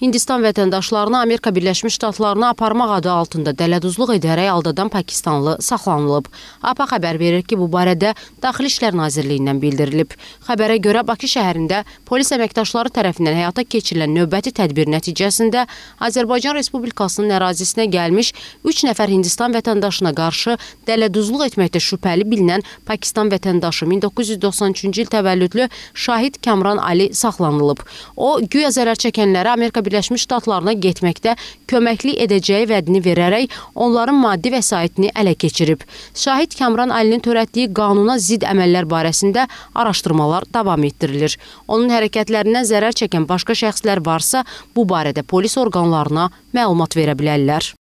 Hindistan vətəndaşlarını Amerika Birləşmiş Ştatlarına aparmaq adı altında dələduzluq edərək aldadan Pakistanlı saxlanılıb. APA xəbər verir ki, bu barədə Daxili İşlər Nazirliyindən bildirilib. Xəbərə görə Bakı şəhərində polis əməkdaşları tərəfindən həyata keçirilən növbəti tədbir nəticəsində Azərbaycan Respublikasının ərazisinə gəlmiş 3 nəfər Hindistan vətəndaşına qarşı dələduzluq etməkdə şübhəli bilinən Pakistan vətəndaşı 1993-cü il təvəllüdlü Şahid Kamran Ali saxlanılıb. O, güya zərər çəkənlərə Amerika Birləşmiş Ştatlarına getməkdə köməklik edəcəyi vədini verərək onların maddi vəsaitini ələ keçirib. Şahid Kamran Əlinin törətdiyi qanuna zid əməllər barəsində araşdırmalar davam etdirilir. Onun hərəkətlərindən zərər çəkən başqa şəxslər varsa, bu barədə polis orqanlarına məlumat verə bilərlər.